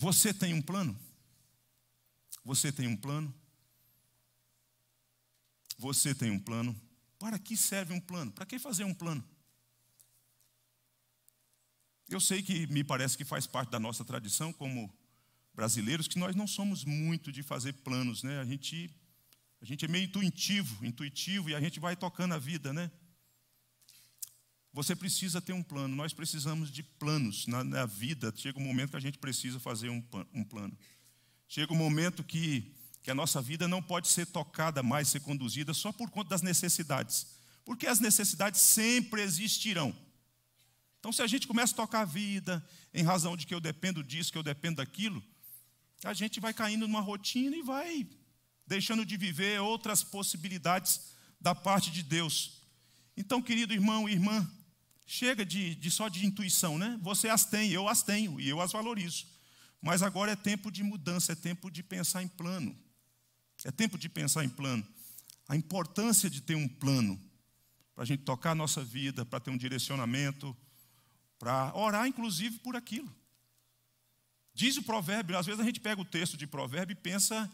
Você tem um plano? Você tem um plano? Você tem um plano? Para que serve um plano? Para que fazer um plano? Eu sei que me parece que faz parte da nossa tradição como brasileiros que nós não somos muito de fazer planos, né? A gente a gente é meio intuitivo, intuitivo e a gente vai tocando a vida, né? Você precisa ter um plano, nós precisamos de planos na, na vida. Chega um momento que a gente precisa fazer um, um plano. Chega um momento que, que a nossa vida não pode ser tocada mais, ser conduzida só por conta das necessidades. Porque as necessidades sempre existirão. Então, se a gente começa a tocar a vida em razão de que eu dependo disso, que eu dependo daquilo, a gente vai caindo numa rotina e vai deixando de viver outras possibilidades da parte de Deus. Então, querido irmão e irmã, Chega de, de só de intuição, né? Você as tem, eu as tenho e eu as valorizo. Mas agora é tempo de mudança, é tempo de pensar em plano. É tempo de pensar em plano. A importância de ter um plano para a gente tocar a nossa vida, para ter um direcionamento, para orar, inclusive, por aquilo. Diz o provérbio, às vezes a gente pega o texto de provérbio e pensa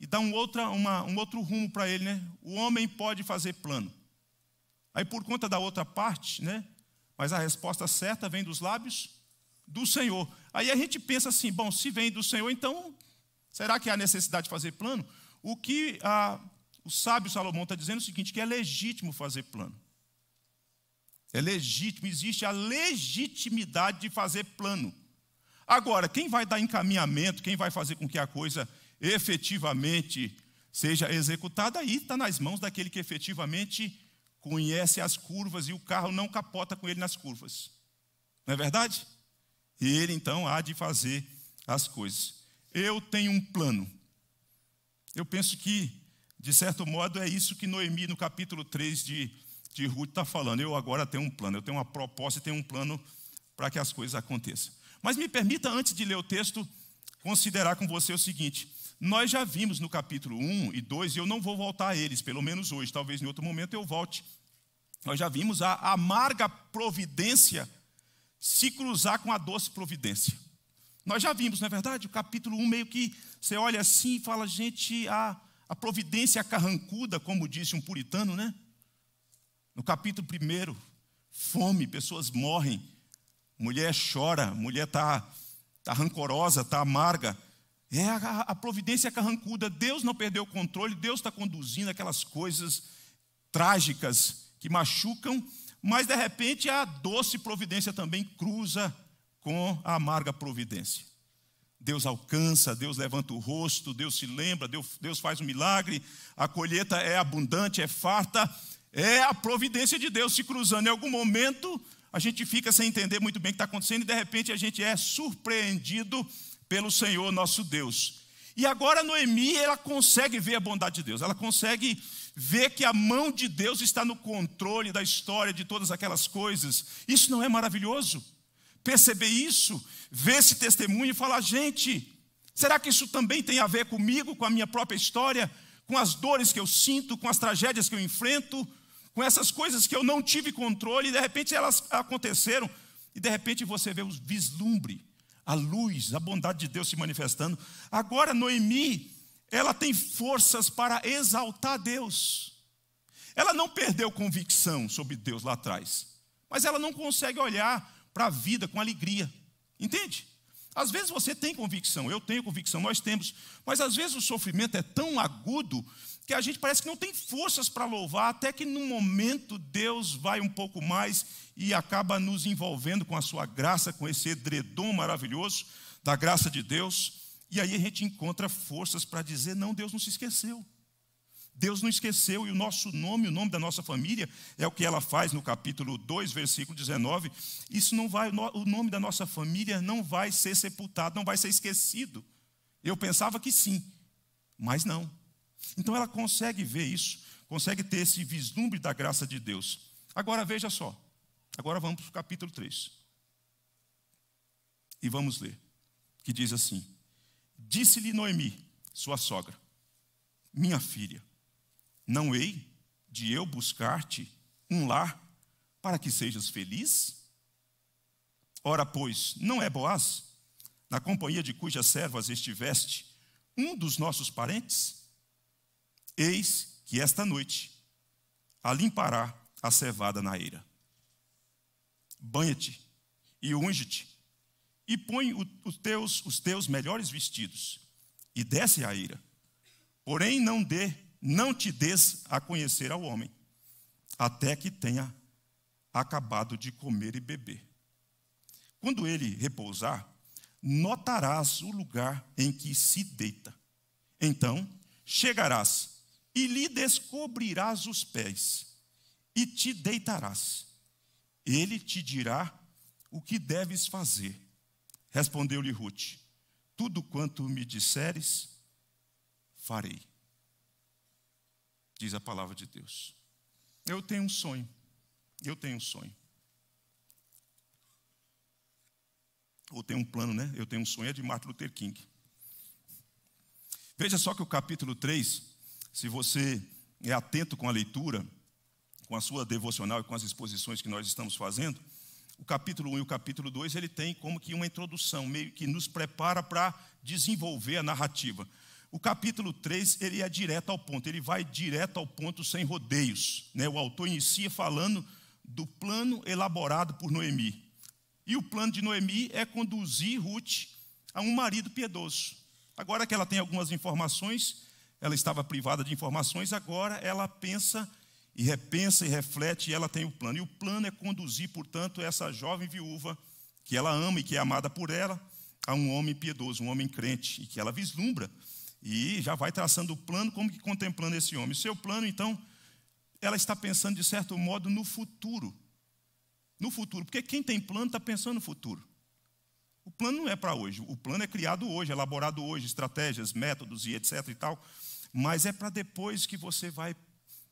e dá um, outra, uma, um outro rumo para ele, né? O homem pode fazer plano. Aí, por conta da outra parte, né? Mas a resposta certa vem dos lábios do Senhor. Aí a gente pensa assim: bom, se vem do Senhor, então será que há necessidade de fazer plano? O que a, o sábio Salomão está dizendo é o seguinte: que é legítimo fazer plano. É legítimo, existe a legitimidade de fazer plano. Agora, quem vai dar encaminhamento, quem vai fazer com que a coisa efetivamente seja executada, aí está nas mãos daquele que efetivamente conhece as curvas e o carro não capota com ele nas curvas. Não é verdade? E ele então há de fazer as coisas. Eu tenho um plano. Eu penso que, de certo modo, é isso que Noemi, no capítulo 3 de, de Ruth, está falando. Eu agora tenho um plano, eu tenho uma proposta e tenho um plano para que as coisas aconteçam. Mas me permita, antes de ler o texto, considerar com você o seguinte: nós já vimos no capítulo 1 e 2, e eu não vou voltar a eles, pelo menos hoje, talvez em outro momento eu volte nós já vimos a amarga providência se cruzar com a doce providência. Nós já vimos, não é verdade? O capítulo 1, meio que você olha assim e fala, gente, a, a providência carrancuda, como disse um puritano, né? No capítulo 1, fome, pessoas morrem, mulher chora, mulher está tá rancorosa, está amarga. É a, a providência carrancuda. Deus não perdeu o controle, Deus está conduzindo aquelas coisas trágicas que machucam, mas de repente a doce providência também cruza com a amarga providência. Deus alcança, Deus levanta o rosto, Deus se lembra, Deus, Deus faz um milagre, a colheita é abundante, é farta, é a providência de Deus se cruzando. Em algum momento a gente fica sem entender muito bem o que está acontecendo e de repente a gente é surpreendido pelo Senhor nosso Deus. E agora Noemi, ela consegue ver a bondade de Deus, ela consegue ver que a mão de Deus está no controle da história de todas aquelas coisas, isso não é maravilhoso? Perceber isso, ver esse testemunho e falar: gente, será que isso também tem a ver comigo, com a minha própria história, com as dores que eu sinto, com as tragédias que eu enfrento, com essas coisas que eu não tive controle e de repente elas aconteceram e de repente você vê o vislumbre, a luz, a bondade de Deus se manifestando. Agora, Noemi ela tem forças para exaltar Deus. Ela não perdeu convicção sobre Deus lá atrás, mas ela não consegue olhar para a vida com alegria. Entende? Às vezes você tem convicção, eu tenho convicção, nós temos, mas às vezes o sofrimento é tão agudo que a gente parece que não tem forças para louvar, até que no momento Deus vai um pouco mais e acaba nos envolvendo com a sua graça, com esse edredom maravilhoso da graça de Deus. E aí a gente encontra forças para dizer: não, Deus não se esqueceu. Deus não esqueceu, e o nosso nome, o nome da nossa família, é o que ela faz no capítulo 2, versículo 19. Isso não vai, o nome da nossa família não vai ser sepultado, não vai ser esquecido. Eu pensava que sim, mas não. Então ela consegue ver isso, consegue ter esse vislumbre da graça de Deus. Agora veja só, agora vamos para o capítulo 3. E vamos ler, que diz assim: Disse-lhe Noemi, sua sogra: Minha filha, não hei de eu buscar-te um lar para que sejas feliz? Ora, pois, não é Boaz, na companhia de cujas servas estiveste, um dos nossos parentes? Eis que esta noite a limpará a cevada na eira. Banha-te e unge-te e põe os teus, os teus melhores vestidos e desce a ira. Porém, não dê, não te des a conhecer ao homem, até que tenha acabado de comer e beber. Quando ele repousar, notarás o lugar em que se deita. Então chegarás e lhe descobrirás os pés e te deitarás. Ele te dirá o que deves fazer Respondeu-lhe Ruth: Tudo quanto me disseres, farei. Diz a palavra de Deus. Eu tenho um sonho. Eu tenho um sonho. Ou tenho um plano, né? Eu tenho um sonho, é de Martin Luther King. Veja só que o capítulo 3, se você é atento com a leitura, com a sua devocional e com as exposições que nós estamos fazendo, o capítulo 1 e o capítulo 2, ele tem como que uma introdução, meio que nos prepara para desenvolver a narrativa. O capítulo 3, ele é direto ao ponto, ele vai direto ao ponto sem rodeios. Né? O autor inicia falando do plano elaborado por Noemi. E o plano de Noemi é conduzir Ruth a um marido piedoso. Agora que ela tem algumas informações, ela estava privada de informações, agora ela pensa e repensa e reflete, e ela tem o um plano. E o plano é conduzir, portanto, essa jovem viúva, que ela ama e que é amada por ela, a um homem piedoso, um homem crente, e que ela vislumbra. E já vai traçando o plano, como que contemplando esse homem. seu plano, então, ela está pensando, de certo modo, no futuro. No futuro, porque quem tem plano está pensando no futuro. O plano não é para hoje, o plano é criado hoje, elaborado hoje, estratégias, métodos e etc e tal, mas é para depois que você vai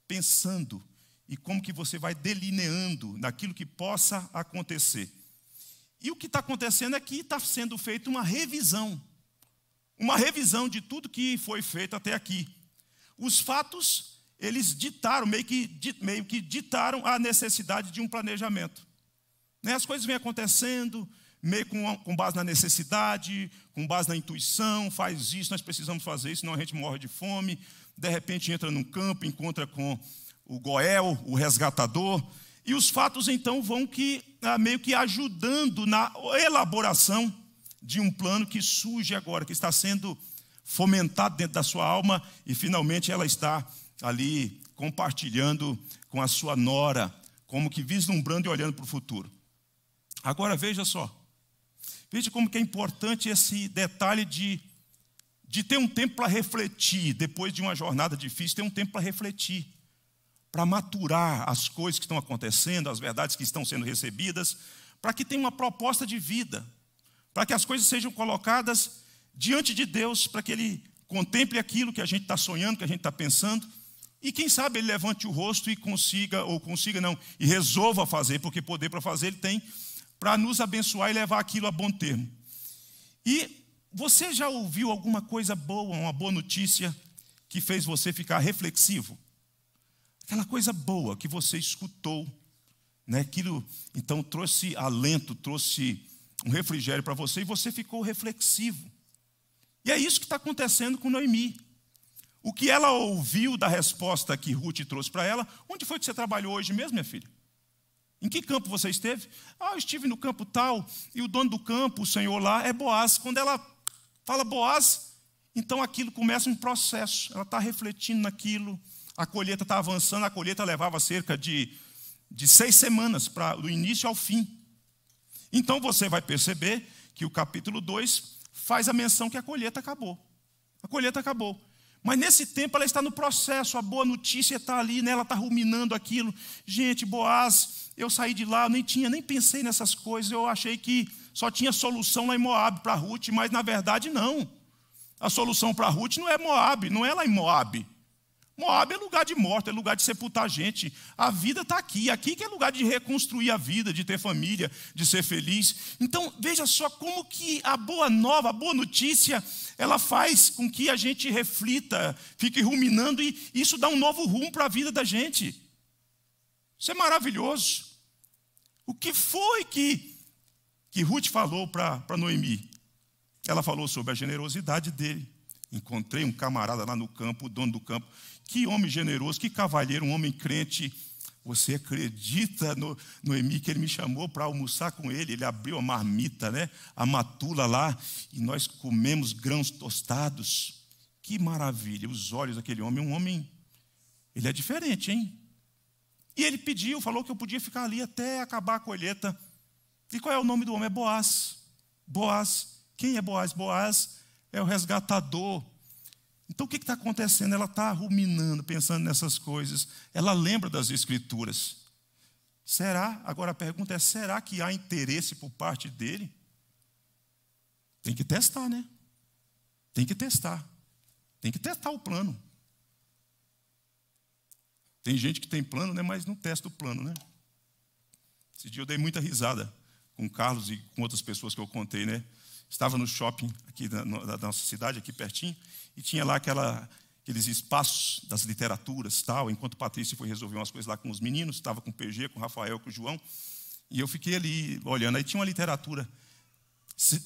pensando e como que você vai delineando naquilo que possa acontecer. E o que está acontecendo é que está sendo feita uma revisão, uma revisão de tudo que foi feito até aqui. Os fatos, eles ditaram, meio que, meio que ditaram a necessidade de um planejamento. Né? As coisas vêm acontecendo, meio com, com base na necessidade, com base na intuição, faz isso, nós precisamos fazer isso, senão a gente morre de fome, de repente entra num campo, encontra com o Goel, o resgatador, e os fatos então vão que ah, meio que ajudando na elaboração de um plano que surge agora, que está sendo fomentado dentro da sua alma e finalmente ela está ali compartilhando com a sua nora, como que vislumbrando e olhando para o futuro. Agora veja só. Veja como que é importante esse detalhe de de ter um tempo para refletir, depois de uma jornada difícil, ter um tempo para refletir, para maturar as coisas que estão acontecendo, as verdades que estão sendo recebidas, para que tenha uma proposta de vida, para que as coisas sejam colocadas diante de Deus, para que Ele contemple aquilo que a gente está sonhando, que a gente está pensando, e quem sabe Ele levante o rosto e consiga, ou consiga não, e resolva fazer, porque poder para fazer Ele tem, para nos abençoar e levar aquilo a bom termo. E você já ouviu alguma coisa boa, uma boa notícia que fez você ficar reflexivo? Aquela coisa boa que você escutou, né? Aquilo então trouxe alento, trouxe um refrigério para você e você ficou reflexivo. E é isso que está acontecendo com Noemi. O que ela ouviu da resposta que Ruth trouxe para ela, onde foi que você trabalhou hoje mesmo, minha filha? Em que campo você esteve? Ah, eu estive no campo tal, e o dono do campo, o senhor lá, é Boaz. Quando ela Fala Boaz, então aquilo começa um processo. Ela está refletindo naquilo. A colheita está avançando. A colheita levava cerca de, de seis semanas, pra, do início ao fim. Então você vai perceber que o capítulo 2 faz a menção que a colheita acabou. A colheita acabou. Mas nesse tempo ela está no processo, a boa notícia está ali, né? ela está ruminando aquilo. Gente, Boaz eu saí de lá, nem tinha, nem pensei nessas coisas, eu achei que só tinha solução lá em Moab para Ruth, mas na verdade não. A solução para Ruth não é Moab, não é lá em Moab. Moab é lugar de morte, é lugar de sepultar gente. A vida está aqui, aqui que é lugar de reconstruir a vida, de ter família, de ser feliz. Então, veja só como que a boa nova, a boa notícia, ela faz com que a gente reflita, fique ruminando e isso dá um novo rumo para a vida da gente. Isso é maravilhoso. O que foi que, que Ruth falou para Noemi? Ela falou sobre a generosidade dele. Encontrei um camarada lá no campo, o dono do campo. Que homem generoso, que cavalheiro, um homem crente. Você acredita, no, Noemi, que ele me chamou para almoçar com ele? Ele abriu a marmita, né? a matula lá, e nós comemos grãos tostados. Que maravilha, os olhos daquele homem, um homem. Ele é diferente, hein? E ele pediu, falou que eu podia ficar ali até acabar a colheita. E qual é o nome do homem? É Boaz. Boaz. Quem é Boaz? Boaz é o resgatador. Então o que está acontecendo? Ela está ruminando, pensando nessas coisas. Ela lembra das Escrituras. Será? Agora a pergunta é: será que há interesse por parte dele? Tem que testar, né? Tem que testar. Tem que testar o plano. Tem gente que tem plano, né, mas não testa o plano, né? Esse dia eu dei muita risada com o Carlos e com outras pessoas que eu contei, né? Estava no shopping aqui da, nossa cidade, aqui pertinho, e tinha lá aquela, aqueles espaços das literaturas tal. Enquanto Patrícia foi resolver umas coisas lá com os meninos, estava com o PG, com o Rafael, com o João, e eu fiquei ali olhando. Aí tinha uma literatura,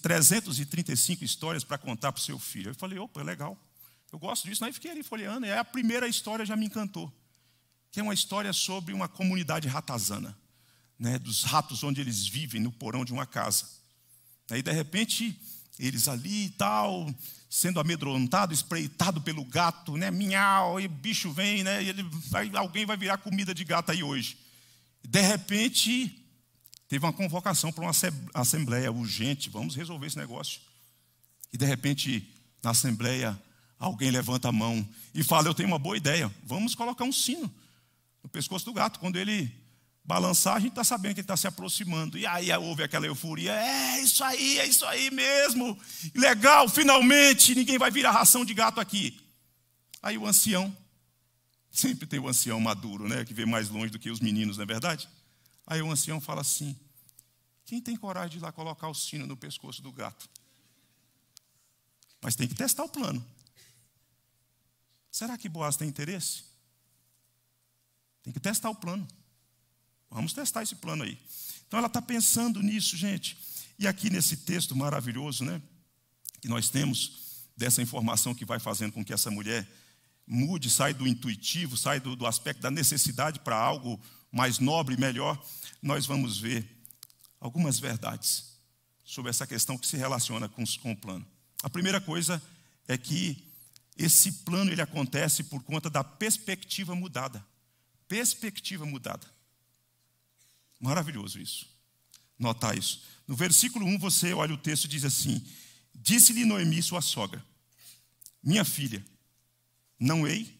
335 histórias para contar para o seu filho. Eu falei, opa, é legal. Eu gosto disso. Aí fiquei ali folheando, e a primeira história já me encantou que é uma história sobre uma comunidade ratazana, né, dos ratos onde eles vivem no porão de uma casa. Aí de repente eles ali e tal, sendo amedrontado, espreitado pelo gato, né, miau, e o bicho vem, né, e ele vai, alguém vai virar comida de gato aí hoje. De repente teve uma convocação para uma assembleia urgente, vamos resolver esse negócio. E de repente na assembleia alguém levanta a mão e fala: Eu tenho uma boa ideia, vamos colocar um sino no pescoço do gato. Quando ele balançar, a gente está sabendo que ele está se aproximando. E aí houve aquela euforia: é isso aí, é isso aí mesmo. Legal, finalmente ninguém vai virar ração de gato aqui. Aí o ancião, sempre tem o ancião maduro, né, que vê mais longe do que os meninos, não é verdade? Aí o ancião fala assim: quem tem coragem de ir lá colocar o sino no pescoço do gato? Mas tem que testar o plano. Será que Boaz tem interesse? Tem que testar o plano. Vamos testar esse plano aí. Então ela está pensando nisso, gente. E aqui nesse texto maravilhoso, né? Que nós temos dessa informação que vai fazendo com que essa mulher mude, sai do intuitivo, sai do, do aspecto da necessidade para algo mais nobre e melhor, nós vamos ver algumas verdades sobre essa questão que se relaciona com, com o plano. A primeira coisa é que esse plano ele acontece por conta da perspectiva mudada perspectiva mudada. Maravilhoso isso. Notar isso. No versículo 1, você olha o texto e diz assim: Disse-lhe Noemi, sua sogra, minha filha, não hei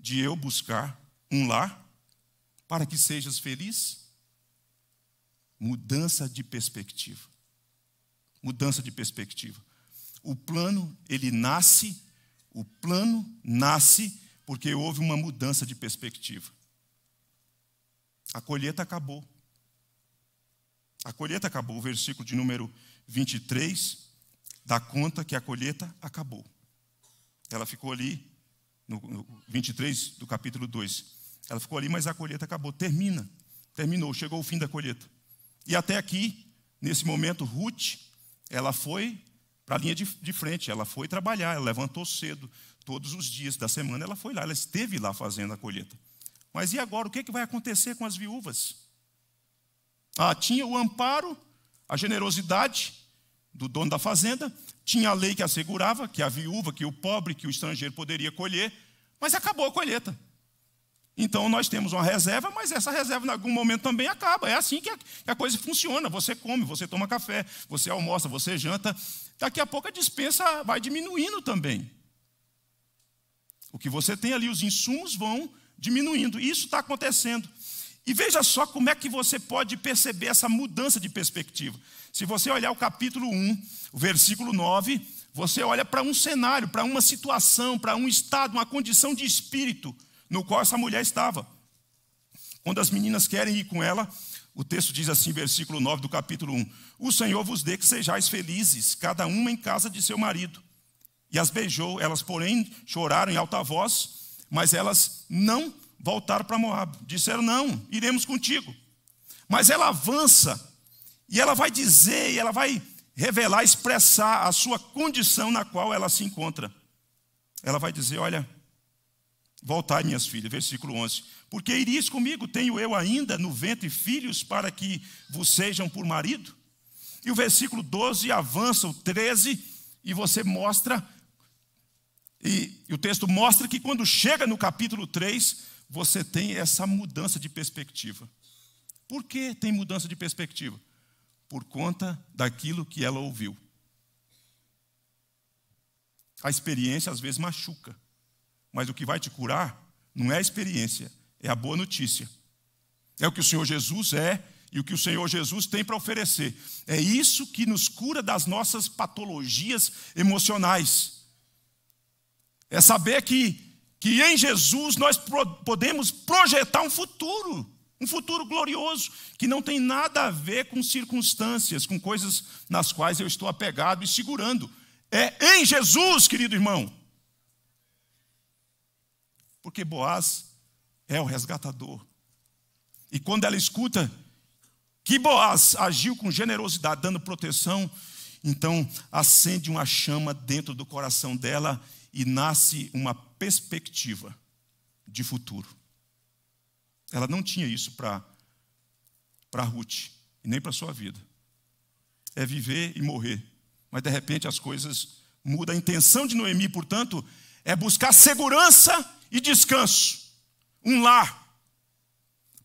de eu buscar um lar para que sejas feliz? Mudança de perspectiva. Mudança de perspectiva. O plano, ele nasce, o plano nasce porque houve uma mudança de perspectiva. A colheita acabou. A colheita acabou, o versículo de número 23 dá conta que a colheita acabou. Ela ficou ali, no, 23 do capítulo 2. Ela ficou ali, mas a colheita acabou. Termina, terminou, chegou o fim da colheita. E até aqui, nesse momento, Ruth, ela foi para a linha de, de frente, ela foi trabalhar, ela levantou cedo, Todos os dias da semana ela foi lá, ela esteve lá fazendo a colheita. Mas e agora? O que, é que vai acontecer com as viúvas? Ah, tinha o amparo, a generosidade do dono da fazenda, tinha a lei que assegurava que a viúva, que o pobre, que o estrangeiro poderia colher, mas acabou a colheita. Então nós temos uma reserva, mas essa reserva em algum momento também acaba. É assim que a, que a coisa funciona. Você come, você toma café, você almoça, você janta. Daqui a pouco a dispensa vai diminuindo também. O que você tem ali, os insumos vão diminuindo. Isso está acontecendo. E veja só como é que você pode perceber essa mudança de perspectiva. Se você olhar o capítulo 1, o versículo 9, você olha para um cenário, para uma situação, para um estado, uma condição de espírito no qual essa mulher estava. Quando as meninas querem ir com ela, o texto diz assim, versículo 9 do capítulo 1: O Senhor vos dê que sejais felizes, cada uma em casa de seu marido e as beijou. Elas, porém, choraram em alta voz, mas elas não voltaram para Moab. Disseram: Não, iremos contigo. Mas ela avança e ela vai dizer, e ela vai revelar, expressar a sua condição na qual ela se encontra. Ela vai dizer: Olha, voltai, minhas filhas, versículo 11. Porque iris comigo, tenho eu ainda no ventre filhos para que vos sejam por marido? E o versículo 12 avança, o 13, e você mostra e, e o texto mostra que quando chega no capítulo 3, você tem essa mudança de perspectiva. Por que tem mudança de perspectiva? Por conta daquilo que ela ouviu. A experiência às vezes machuca, mas o que vai te curar não é a experiência, é a boa notícia. É o que o Senhor Jesus é e o que o Senhor Jesus tem para oferecer. É isso que nos cura das nossas patologias emocionais. É saber que, que em Jesus nós pro, podemos projetar um futuro, um futuro glorioso, que não tem nada a ver com circunstâncias, com coisas nas quais eu estou apegado e segurando. É em Jesus, querido irmão. Porque Boaz é o resgatador. E quando ela escuta que Boaz agiu com generosidade, dando proteção, então acende uma chama dentro do coração dela e nasce uma perspectiva de futuro. Ela não tinha isso para Ruth, e nem para sua vida. É viver e morrer. Mas de repente as coisas mudam. A intenção de Noemi, portanto, é buscar segurança e descanso. Um lar.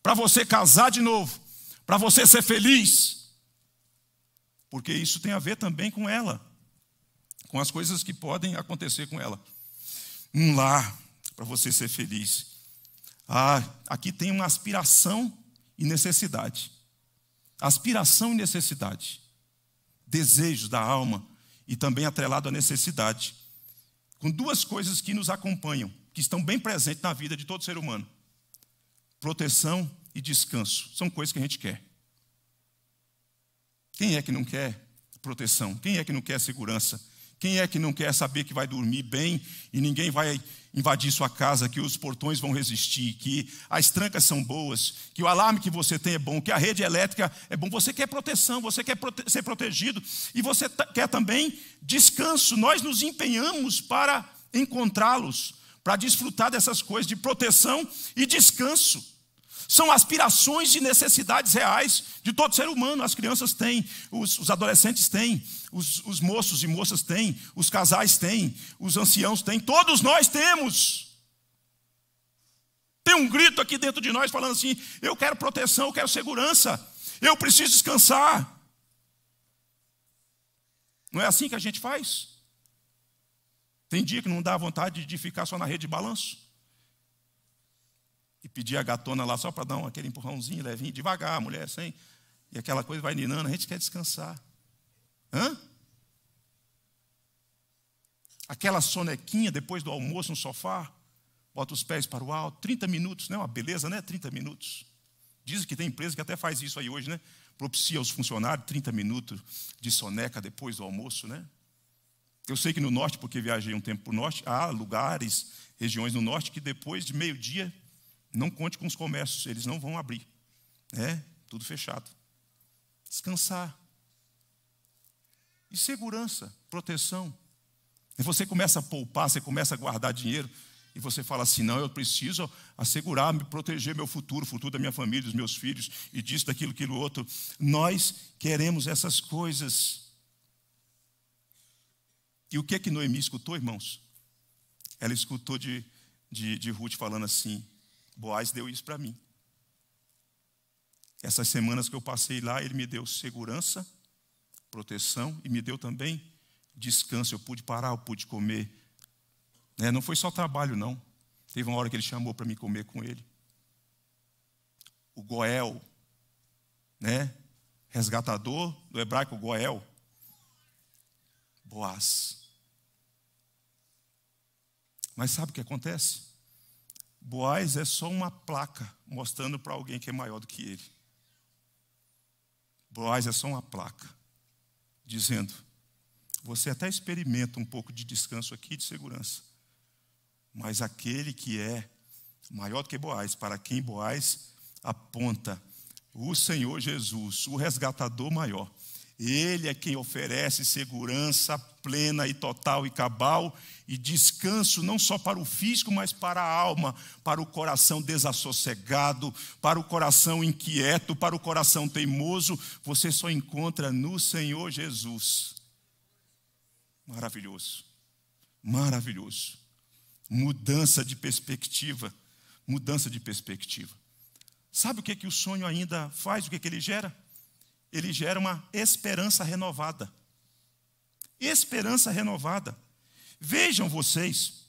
Para você casar de novo. Para você ser feliz. Porque isso tem a ver também com ela com as coisas que podem acontecer com ela. Um lar para você ser feliz. Ah, aqui tem uma aspiração e necessidade. Aspiração e necessidade. Desejo da alma e também atrelado à necessidade. Com duas coisas que nos acompanham, que estão bem presentes na vida de todo ser humano: proteção e descanso. São coisas que a gente quer. Quem é que não quer proteção? Quem é que não quer segurança? Quem é que não quer saber que vai dormir bem e ninguém vai invadir sua casa, que os portões vão resistir, que as trancas são boas, que o alarme que você tem é bom, que a rede elétrica é bom. Você quer proteção, você quer prote ser protegido e você quer também descanso. Nós nos empenhamos para encontrá-los, para desfrutar dessas coisas de proteção e descanso. São aspirações e necessidades reais de todo ser humano. As crianças têm, os, os adolescentes têm os, os moços e moças têm, os casais têm, os anciãos têm, todos nós temos. Tem um grito aqui dentro de nós falando assim: eu quero proteção, eu quero segurança, eu preciso descansar. Não é assim que a gente faz? Tem dia que não dá vontade de ficar só na rede de balanço e pedir a gatona lá só para dar um, aquele empurrãozinho levinho, devagar, mulher, sem. E aquela coisa vai ninando, a gente quer descansar. Hã? Aquela sonequinha depois do almoço no sofá, bota os pés para o alto, 30 minutos, não é uma beleza, né? 30 minutos. Dizem que tem empresa que até faz isso aí hoje, né? Propicia aos funcionários 30 minutos de soneca depois do almoço, né? Eu sei que no norte, porque viajei um tempo para o norte, há lugares, regiões no norte que depois de meio-dia não conte com os comércios, eles não vão abrir. né tudo fechado. Descansar e segurança, proteção. E você começa a poupar, você começa a guardar dinheiro, e você fala assim: não, eu preciso assegurar, me proteger meu futuro, o futuro da minha família, dos meus filhos, e disso, daquilo, aquilo, outro. Nós queremos essas coisas. E o que é que Noemi escutou, irmãos? Ela escutou de, de, de Ruth falando assim: Boaz deu isso para mim. Essas semanas que eu passei lá, ele me deu segurança, proteção e me deu também descanso. Eu pude parar, eu pude comer. Né? Não foi só trabalho, não. Teve uma hora que ele chamou para me comer com ele. O Goel, né? resgatador do hebraico Goel, Boaz. Mas sabe o que acontece? Boaz é só uma placa mostrando para alguém que é maior do que ele. Boaz é só uma placa dizendo: Você até experimenta um pouco de descanso aqui de segurança, mas aquele que é maior do que Boaz, para quem Boaz aponta, o Senhor Jesus, o resgatador maior, ele é quem oferece segurança plena e total e cabal e descanso não só para o físico, mas para a alma, para o coração desassossegado, para o coração inquieto, para o coração teimoso. Você só encontra no Senhor Jesus. Maravilhoso, maravilhoso. Mudança de perspectiva, mudança de perspectiva. Sabe o que, é que o sonho ainda faz, o que, é que ele gera? ele gera uma esperança renovada. Esperança renovada. Vejam vocês,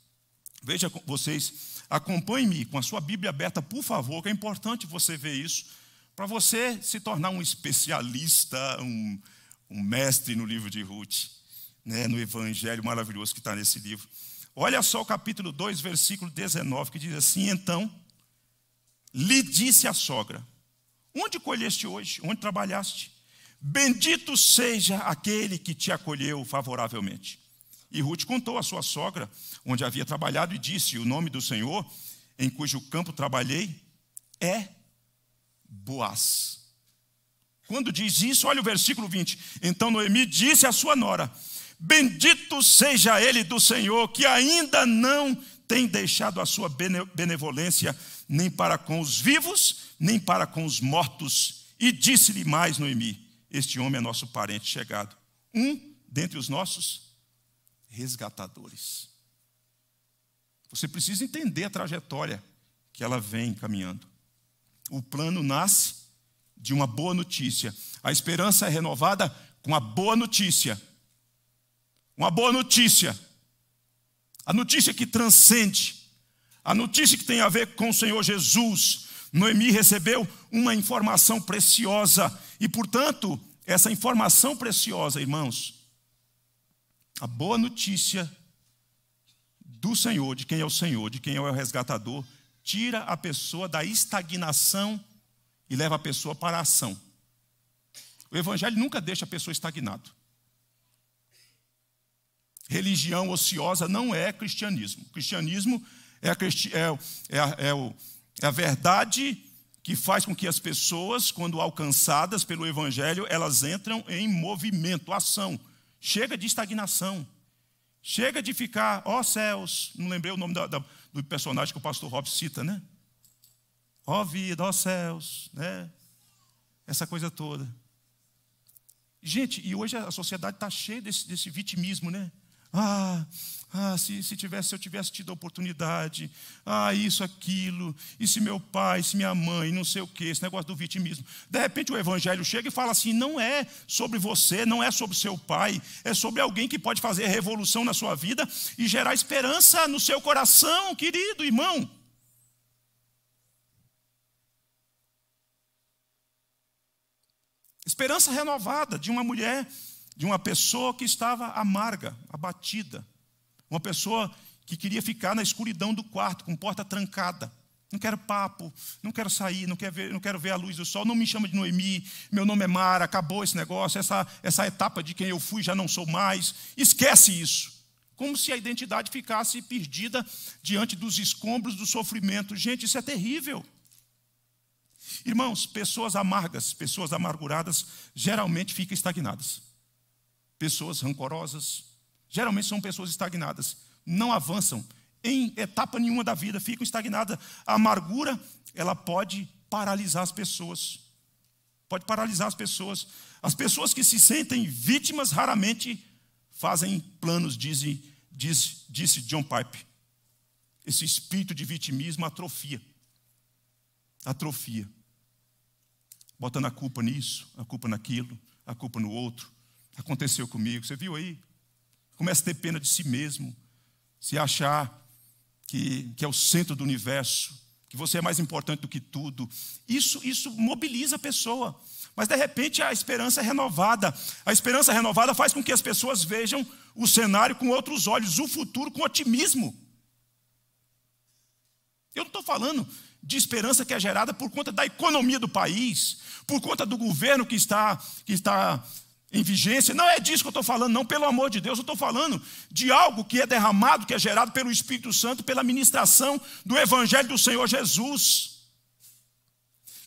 vejam vocês, acompanhe-me com a sua Bíblia aberta, por favor, que é importante você ver isso, para você se tornar um especialista, um, um mestre no livro de Ruth, né, no evangelho maravilhoso que está nesse livro. Olha só o capítulo 2, versículo 19, que diz assim: Então lhe disse a sogra: Onde colheste hoje? Onde trabalhaste? Bendito seja aquele que te acolheu favoravelmente. E Ruth contou à sua sogra, onde havia trabalhado, e disse: O nome do Senhor, em cujo campo trabalhei, é Boaz. Quando diz isso, olha o versículo 20. Então Noemi disse à sua nora: Bendito seja ele do Senhor, que ainda não tem deixado a sua benevolência nem para com os vivos, nem para com os mortos. E disse-lhe mais Noemi: este homem é nosso parente chegado, um dentre os nossos resgatadores. Você precisa entender a trajetória que ela vem caminhando. O plano nasce de uma boa notícia. A esperança é renovada com a boa notícia. Uma boa notícia. A notícia que transcende. A notícia que tem a ver com o Senhor Jesus. Noemi recebeu uma informação preciosa e, portanto, essa informação preciosa, irmãos, a boa notícia do Senhor, de quem é o Senhor, de quem é o resgatador, tira a pessoa da estagnação e leva a pessoa para a ação. O Evangelho nunca deixa a pessoa estagnada. Religião ociosa não é cristianismo. O cristianismo é, a, é, é, é o é é é a verdade que faz com que as pessoas, quando alcançadas pelo Evangelho, elas entram em movimento, ação. Chega de estagnação. Chega de ficar, ó oh, céus, não lembrei o nome da, da, do personagem que o pastor Robson cita, né? Ó oh, vida, ó oh, céus, né? Essa coisa toda. Gente, e hoje a sociedade está cheia desse, desse vitimismo, né? Ah, ah, se, se, tivesse, se eu tivesse tido a oportunidade. Ah, isso, aquilo. E se meu pai, se minha mãe, não sei o quê, esse negócio do vitimismo. De repente o evangelho chega e fala assim: não é sobre você, não é sobre seu pai, é sobre alguém que pode fazer revolução na sua vida e gerar esperança no seu coração, querido irmão. Esperança renovada de uma mulher, de uma pessoa que estava amarga, abatida uma pessoa que queria ficar na escuridão do quarto, com porta trancada. Não quero papo, não quero sair, não quero ver, não quero ver a luz do sol, não me chama de Noemi, meu nome é Mara, acabou esse negócio, essa, essa etapa de quem eu fui já não sou mais. Esquece isso. Como se a identidade ficasse perdida diante dos escombros do sofrimento. Gente, isso é terrível. Irmãos, pessoas amargas, pessoas amarguradas, geralmente ficam estagnadas. Pessoas rancorosas, Geralmente são pessoas estagnadas, não avançam em etapa nenhuma da vida, ficam estagnadas. A amargura, ela pode paralisar as pessoas. Pode paralisar as pessoas. As pessoas que se sentem vítimas raramente fazem planos, disse, diz, disse John Pipe. Esse espírito de vitimismo atrofia. Atrofia. Botando a culpa nisso, a culpa naquilo, a culpa no outro. Aconteceu comigo. Você viu aí? começa a ter pena de si mesmo, se achar que, que é o centro do universo, que você é mais importante do que tudo. Isso, isso mobiliza a pessoa. Mas de repente a esperança é renovada. A esperança renovada faz com que as pessoas vejam o cenário com outros olhos, o futuro com otimismo. Eu não estou falando de esperança que é gerada por conta da economia do país, por conta do governo que está, que está em vigência. Não é disso que eu estou falando, não, pelo amor de Deus, eu estou falando de algo que é derramado, que é gerado pelo Espírito Santo, pela ministração do Evangelho do Senhor Jesus.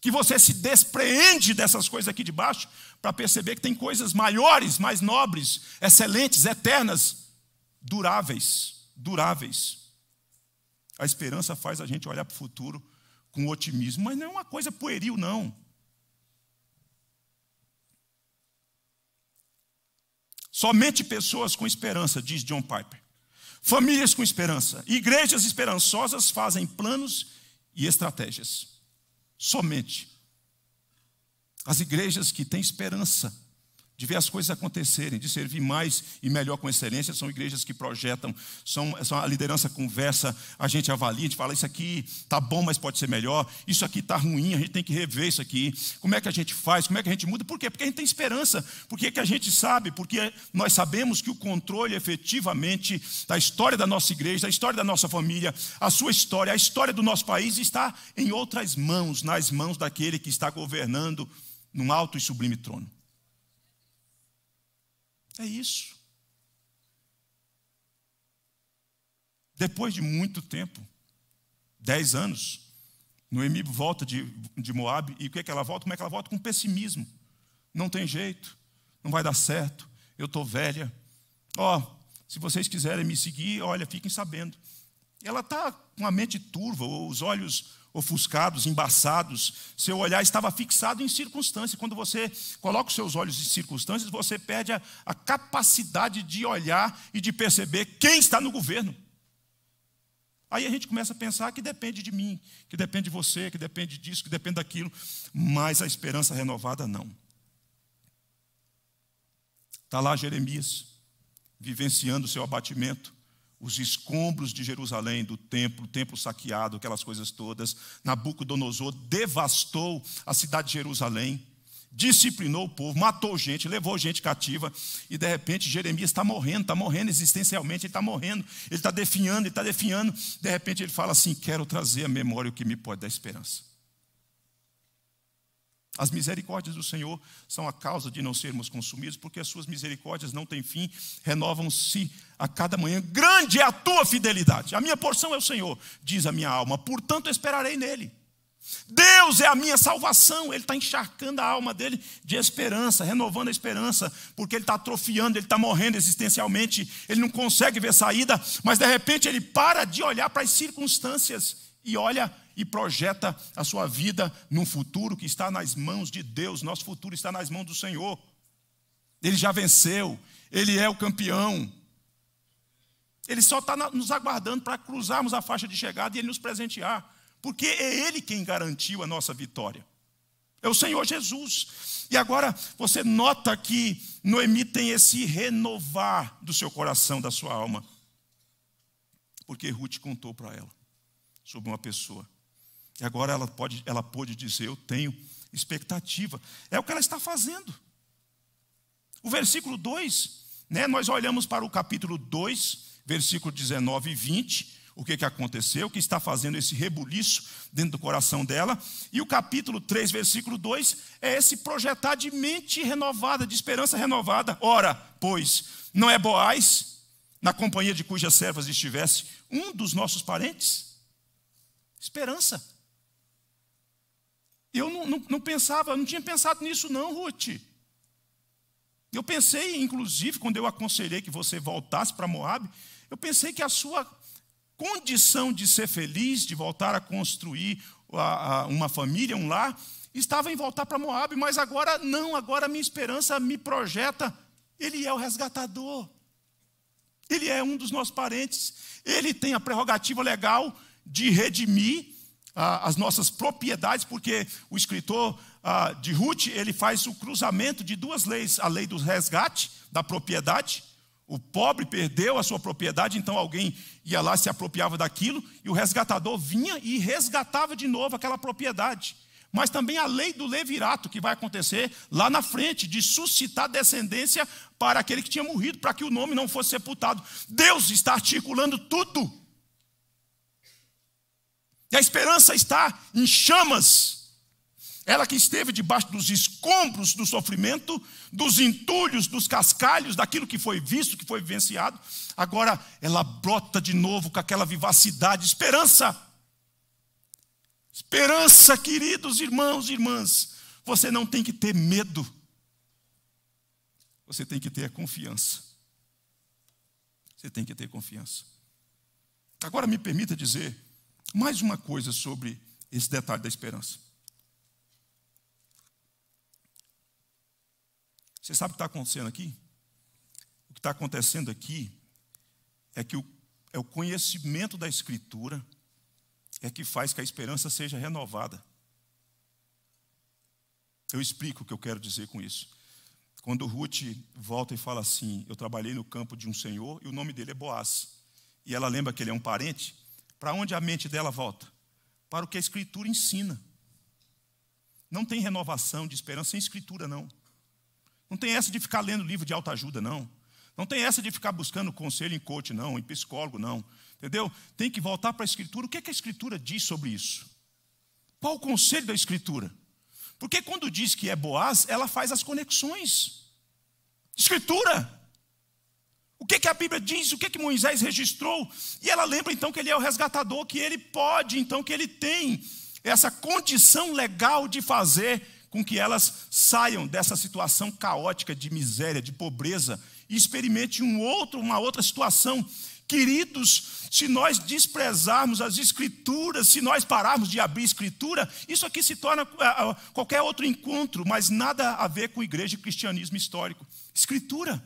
Que você se despreende dessas coisas aqui de baixo para perceber que tem coisas maiores, mais nobres, excelentes, eternas, duráveis, duráveis. A esperança faz a gente olhar para o futuro com otimismo, mas não é uma coisa pueril, não. Somente pessoas com esperança, diz John Piper. Famílias com esperança, igrejas esperançosas fazem planos e estratégias. Somente as igrejas que têm esperança de ver as coisas acontecerem, de servir mais e melhor com excelência. São igrejas que projetam, são, são a liderança conversa, a gente avalia, a gente fala: isso aqui está bom, mas pode ser melhor, isso aqui está ruim, a gente tem que rever isso aqui. Como é que a gente faz? Como é que a gente muda? Por quê? Porque a gente tem esperança, porque que a gente sabe, porque nós sabemos que o controle efetivamente da história da nossa igreja, da história da nossa família, a sua história, a história do nosso país está em outras mãos, nas mãos daquele que está governando num alto e sublime trono. É isso. Depois de muito tempo, dez anos, Noemi volta de, de Moab, e o que, é que ela volta? Como é que ela volta? Com pessimismo. Não tem jeito, não vai dar certo, eu estou velha. Ó, oh, se vocês quiserem me seguir, olha, fiquem sabendo. Ela está com a mente turva, os olhos ofuscados, embaçados. Seu olhar estava fixado em circunstância. Quando você coloca os seus olhos em circunstâncias, você perde a, a capacidade de olhar e de perceber quem está no governo. Aí a gente começa a pensar que depende de mim, que depende de você, que depende disso, que depende daquilo. Mas a esperança renovada não. Está lá Jeremias, vivenciando o seu abatimento, os escombros de Jerusalém, do templo, o templo saqueado, aquelas coisas todas. Nabucodonosor devastou a cidade de Jerusalém, disciplinou o povo, matou gente, levou gente cativa, e de repente Jeremias está morrendo, está morrendo existencialmente, ele está morrendo, ele está definhando, ele está definhando. De repente ele fala assim: Quero trazer à memória o que me pode dar esperança. As misericórdias do Senhor são a causa de não sermos consumidos, porque as suas misericórdias não têm fim, renovam-se a cada manhã. Grande é a tua fidelidade. A minha porção é o Senhor, diz a minha alma, portanto esperarei nele. Deus é a minha salvação, Ele está encharcando a alma dele de esperança, renovando a esperança, porque ele está atrofiando, ele está morrendo existencialmente, ele não consegue ver saída, mas de repente ele para de olhar para as circunstâncias e olha e projeta a sua vida num futuro que está nas mãos de Deus. Nosso futuro está nas mãos do Senhor. Ele já venceu, ele é o campeão. Ele só está nos aguardando para cruzarmos a faixa de chegada e ele nos presentear, porque é ele quem garantiu a nossa vitória. É o Senhor Jesus. E agora você nota que Noemi tem esse renovar do seu coração, da sua alma, porque Ruth contou para ela sobre uma pessoa. E agora ela pode, ela pode dizer: Eu tenho expectativa. É o que ela está fazendo. O versículo 2, né, nós olhamos para o capítulo 2, versículo 19 e 20, o que, que aconteceu, o que está fazendo esse rebuliço dentro do coração dela. E o capítulo 3, versículo 2, é esse projetar de mente renovada, de esperança renovada. Ora, pois, não é Boaz, na companhia de cujas servas estivesse, um dos nossos parentes? Esperança. Eu não, não, não pensava, eu não tinha pensado nisso, não, Ruth. Eu pensei, inclusive, quando eu aconselhei que você voltasse para Moab, eu pensei que a sua condição de ser feliz, de voltar a construir uma família, um lar, estava em voltar para Moab, mas agora não, agora minha esperança me projeta. Ele é o resgatador. Ele é um dos nossos parentes. Ele tem a prerrogativa legal de redimir ah, as nossas propriedades, porque o escritor ah, de Ruth ele faz o cruzamento de duas leis: a lei do resgate da propriedade. O pobre perdeu a sua propriedade, então alguém ia lá se apropriava daquilo e o resgatador vinha e resgatava de novo aquela propriedade. Mas também a lei do levirato que vai acontecer lá na frente de suscitar descendência para aquele que tinha morrido, para que o nome não fosse sepultado. Deus está articulando tudo e a esperança está em chamas. Ela que esteve debaixo dos escombros do sofrimento, dos entulhos, dos cascalhos, daquilo que foi visto, que foi vivenciado, agora ela brota de novo com aquela vivacidade, esperança. Esperança, queridos irmãos e irmãs. Você não tem que ter medo. Você tem que ter confiança. Você tem que ter confiança. Agora me permita dizer mais uma coisa sobre esse detalhe da esperança. Você sabe o que está acontecendo aqui? O que está acontecendo aqui é que o, é o conhecimento da Escritura é que faz que a esperança seja renovada. Eu explico o que eu quero dizer com isso. Quando Ruth volta e fala assim: Eu trabalhei no campo de um senhor e o nome dele é Boaz. E ela lembra que ele é um parente. Para onde a mente dela volta? Para o que a Escritura ensina. Não tem renovação de esperança sem Escritura, não. Não tem essa de ficar lendo livro de autoajuda, não. Não tem essa de ficar buscando conselho em coach, não, em psicólogo, não. Entendeu? Tem que voltar para a Escritura. O que, é que a Escritura diz sobre isso? Qual o conselho da Escritura? Porque quando diz que é Boaz, ela faz as conexões. Escritura! o que, que a Bíblia diz, o que, que Moisés registrou, e ela lembra então que ele é o resgatador, que ele pode, então, que ele tem essa condição legal de fazer com que elas saiam dessa situação caótica de miséria, de pobreza, e experimente um outro, uma outra situação. Queridos, se nós desprezarmos as escrituras, se nós pararmos de abrir escritura, isso aqui se torna ah, ah, qualquer outro encontro, mas nada a ver com igreja e cristianismo histórico. Escritura.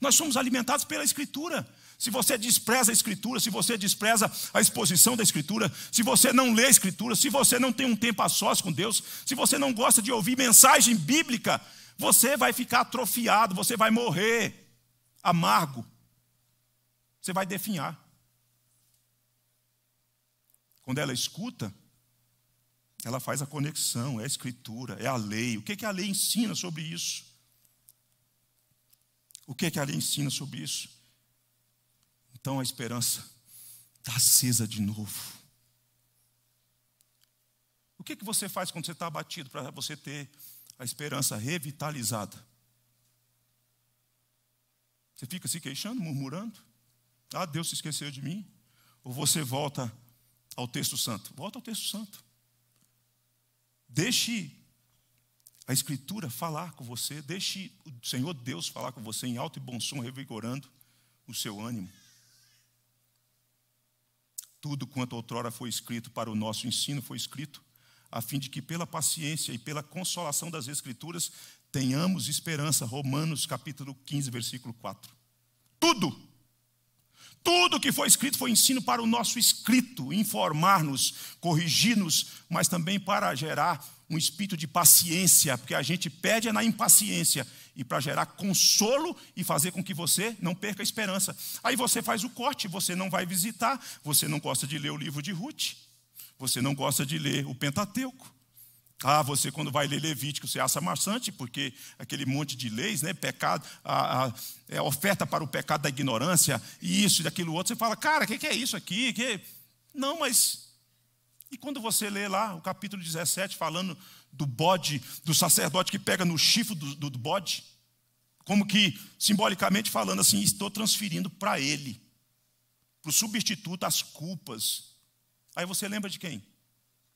Nós somos alimentados pela Escritura. Se você despreza a Escritura, se você despreza a exposição da Escritura, se você não lê a Escritura, se você não tem um tempo a sós com Deus, se você não gosta de ouvir mensagem bíblica, você vai ficar atrofiado, você vai morrer amargo, você vai definhar. Quando ela escuta, ela faz a conexão, é a Escritura, é a lei. O que, que a lei ensina sobre isso? O que, é que a lei ensina sobre isso? Então a esperança está acesa de novo. O que, é que você faz quando você está abatido para você ter a esperança revitalizada? Você fica se queixando, murmurando? Ah, Deus se esqueceu de mim? Ou você volta ao texto santo? Volta ao texto santo. Deixe a Escritura falar com você, deixe o Senhor Deus falar com você em alto e bom som, revigorando o seu ânimo. Tudo quanto outrora foi escrito para o nosso ensino foi escrito, a fim de que pela paciência e pela consolação das Escrituras tenhamos esperança. Romanos capítulo 15, versículo 4. Tudo! Tudo que foi escrito foi ensino para o nosso escrito, informar-nos, corrigir-nos, mas também para gerar um espírito de paciência, porque a gente pede é na impaciência, e para gerar consolo e fazer com que você não perca a esperança. Aí você faz o corte, você não vai visitar, você não gosta de ler o livro de Ruth, você não gosta de ler o Pentateuco. Ah, você quando vai ler Levítico, você acha maçante, porque aquele monte de leis, né, pecado, a, a é, oferta para o pecado da ignorância, e isso e aquilo outro, você fala, cara, o que, que, é isso aqui? Que... Não, mas e quando você lê lá o capítulo 17, falando do bode, do sacerdote que pega no chifre do, do, do bode, como que simbolicamente falando assim, estou transferindo para ele, para o substituto, as culpas. Aí você lembra de quem?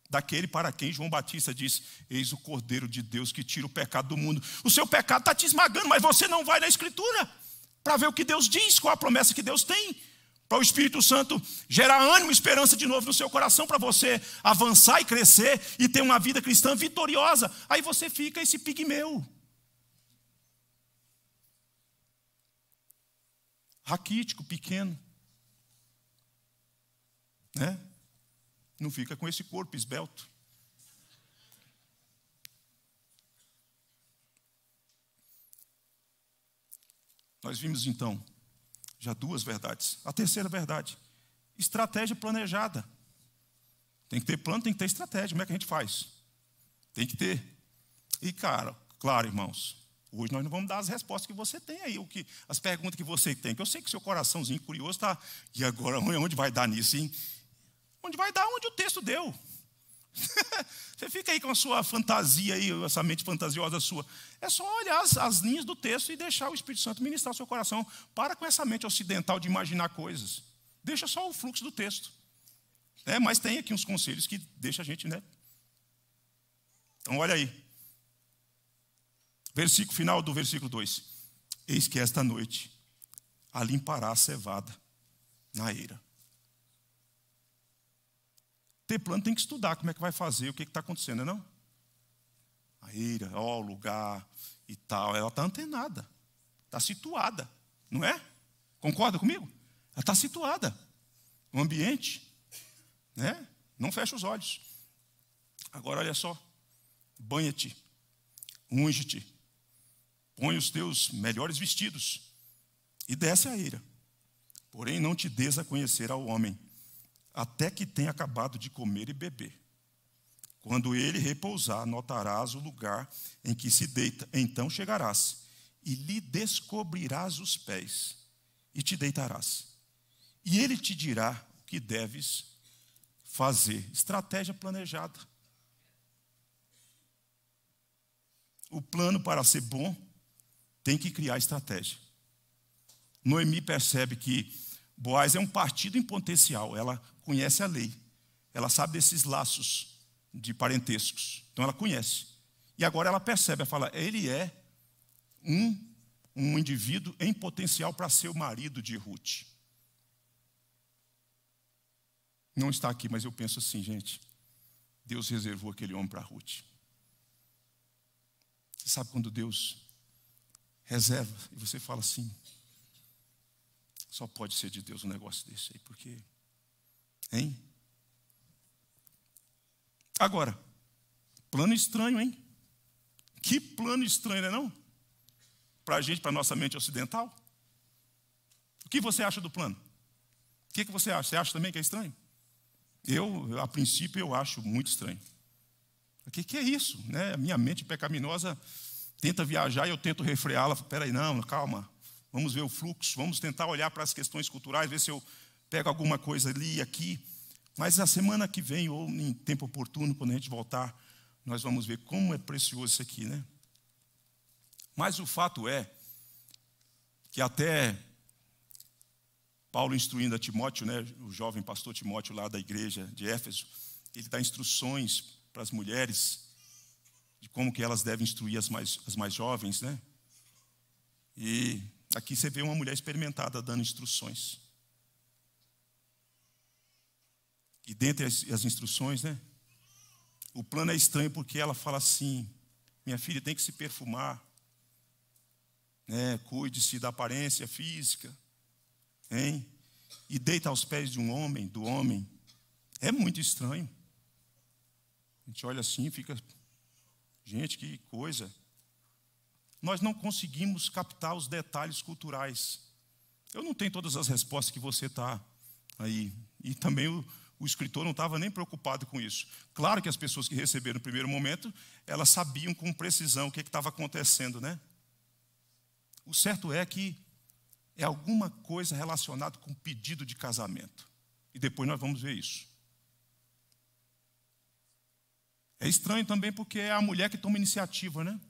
Daquele para quem João Batista disse: Eis o Cordeiro de Deus que tira o pecado do mundo. O seu pecado está te esmagando, mas você não vai na Escritura para ver o que Deus diz, qual a promessa que Deus tem para o Espírito Santo gerar ânimo e esperança de novo no seu coração, para você avançar e crescer e ter uma vida cristã vitoriosa. Aí você fica esse pigmeu. Raquítico, pequeno. Né? Não fica com esse corpo esbelto. Nós vimos então já duas verdades. A terceira verdade: estratégia planejada. Tem que ter plano, tem que ter estratégia. Como é que a gente faz? Tem que ter. E, cara, claro, irmãos, hoje nós não vamos dar as respostas que você tem aí, o que, as perguntas que você tem. Que eu sei que seu coraçãozinho curioso está. E agora, onde vai dar nisso, hein? Onde vai dar onde o texto deu. Você fica aí com a sua fantasia aí, essa mente fantasiosa sua. É só olhar as, as linhas do texto e deixar o Espírito Santo ministrar o seu coração. Para com essa mente ocidental de imaginar coisas. Deixa só o fluxo do texto. É, mas tem aqui uns conselhos que deixa a gente, né? Então olha aí. Versículo final do versículo 2. Eis que esta noite a limpará a cevada na eira ter plano tem que estudar como é que vai fazer, o que está acontecendo, não é A ira, ó, o lugar e tal, ela está antenada, está situada, não é? Concorda comigo? Ela está situada O ambiente, né? Não fecha os olhos. Agora olha só, banha-te, unge-te, põe os teus melhores vestidos e desce a ira. Porém, não te des a conhecer ao homem até que tenha acabado de comer e beber. Quando ele repousar, notarás o lugar em que se deita. Então chegarás e lhe descobrirás os pés e te deitarás. E ele te dirá o que deves fazer. Estratégia planejada. O plano para ser bom tem que criar estratégia. Noemi percebe que Boaz é um partido em potencial. Ela conhece a lei, ela sabe desses laços de parentescos, então ela conhece. E agora ela percebe, ela fala, ele é um, um indivíduo em potencial para ser o marido de Ruth. Não está aqui, mas eu penso assim, gente. Deus reservou aquele homem para Ruth. Você sabe quando Deus reserva e você fala assim: só pode ser de Deus um negócio desse aí, porque Hein? Agora, plano estranho, hein? Que plano estranho, né, não é não? Para a gente, para a nossa mente ocidental. O que você acha do plano? O que, que você acha? Você acha também que é estranho? Eu, a princípio, eu acho muito estranho. O que, que é isso? Né? A minha mente pecaminosa tenta viajar e eu tento refreá-la. Peraí, não, calma. Vamos ver o fluxo, vamos tentar olhar para as questões culturais, ver se eu pego alguma coisa ali e aqui. Mas na semana que vem, ou em tempo oportuno, quando a gente voltar, nós vamos ver como é precioso isso aqui, né? Mas o fato é que até Paulo instruindo a Timóteo, né, o jovem pastor Timóteo lá da igreja de Éfeso, ele dá instruções para as mulheres de como que elas devem instruir as mais, as mais jovens, né? E aqui você vê uma mulher experimentada dando instruções. E dentre as, as instruções, né? O plano é estranho porque ela fala assim: minha filha tem que se perfumar, né? cuide-se da aparência física, hein? E deita aos pés de um homem, do homem. É muito estranho. A gente olha assim e fica, gente, que coisa. Nós não conseguimos captar os detalhes culturais. Eu não tenho todas as respostas que você está aí. E também o, o escritor não estava nem preocupado com isso. Claro que as pessoas que receberam no primeiro momento, elas sabiam com precisão o é que estava acontecendo, né? O certo é que é alguma coisa relacionada com pedido de casamento. E depois nós vamos ver isso. É estranho também porque é a mulher que toma iniciativa, né?